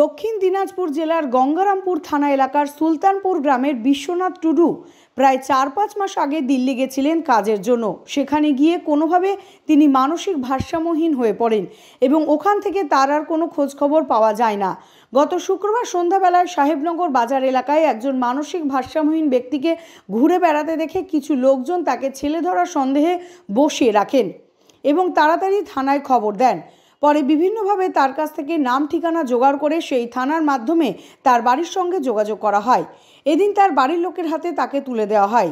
দক্ষিণ দিনাজপুর জেলার গঙ্গারামপুর থানা এলাকার সুলতানপুর গ্রামের বিশ্বনাথ টুডু প্রায় চার পাঁচ মাস আগে দিল্লি গেছিলেন কাজের জন্য সেখানে গিয়ে কোনোভাবে তিনি মানসিক ভারসাম্যহীন হয়ে পড়েন এবং ওখান থেকে তার আর কোনো খোঁজখবর পাওয়া যায় না গত শুক্রবার সন্ধ্যাবেলায় সাহেবনগর বাজার এলাকায় একজন মানসিক ভারসাম্যহীন ব্যক্তিকে ঘুরে বেড়াতে দেখে কিছু লোকজন তাকে ছেলে ধরার সন্দেহে বসিয়ে রাখেন এবং তাড়াতাড়ি থানায় খবর দেন পরে বিভিন্নভাবে তার কাছ থেকে নাম ঠিকানা জোগাড় করে সেই থানার মাধ্যমে তার বাড়ির সঙ্গে যোগাযোগ করা হয় এদিন তার বাড়ির লোকের হাতে তাকে তুলে দেওয়া হয়